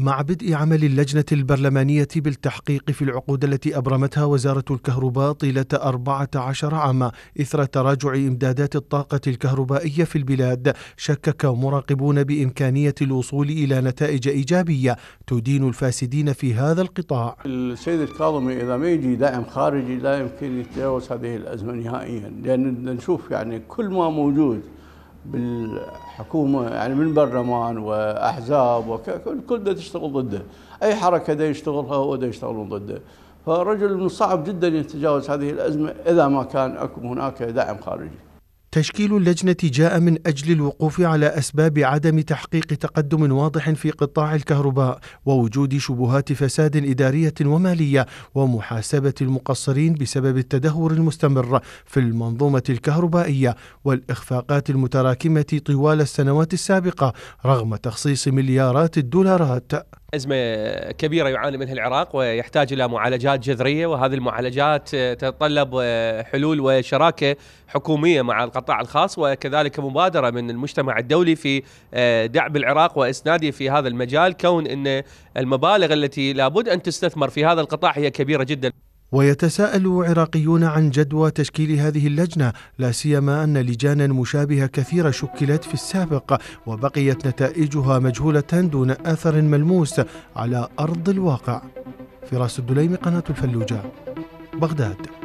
مع بدء عمل اللجنة البرلمانية بالتحقيق في العقود التي أبرمتها وزارة الكهرباء طيلة 14 عاما إثر تراجع إمدادات الطاقة الكهربائية في البلاد، شكك مراقبون بإمكانية الوصول إلى نتائج إيجابية تدين الفاسدين في هذا القطاع. السيد الكاظمي إذا ما يجي دعم خارجي لا يمكن يتجاوز هذه الأزمة نهائيا، لأن نشوف يعني كل ما موجود بالحكومه يعني من برلمان واحزاب وكل كل ده تشتغل ضده اي حركه ده يشتغلها هو ده يشتغلون ضده فالرجل من صعب جدا يتجاوز هذه الازمه اذا ما كان اكو هناك دعم خارجي تشكيل اللجنة جاء من أجل الوقوف على أسباب عدم تحقيق تقدم واضح في قطاع الكهرباء ووجود شبهات فساد إدارية ومالية ومحاسبة المقصرين بسبب التدهور المستمر في المنظومة الكهربائية والإخفاقات المتراكمة طوال السنوات السابقة رغم تخصيص مليارات الدولارات أزمة كبيرة يعاني منها العراق ويحتاج إلى معالجات جذرية وهذه المعالجات تتطلب حلول وشراكة حكومية مع القطاع القطاع الخاص وكذلك مبادره من المجتمع الدولي في آه، دعم العراق واسناده في هذا المجال كون ان المبالغ التي لابد ان تستثمر في هذا القطاع هي كبيره جدا ويتساءل عراقيون عن جدوى تشكيل هذه اللجنه لا سيما ان لجانا مشابهه كثيره شكلت في السابق وبقيت نتائجها مجهوله دون اثر ملموس على ارض الواقع فراس الدليمي قناه الفلوجه بغداد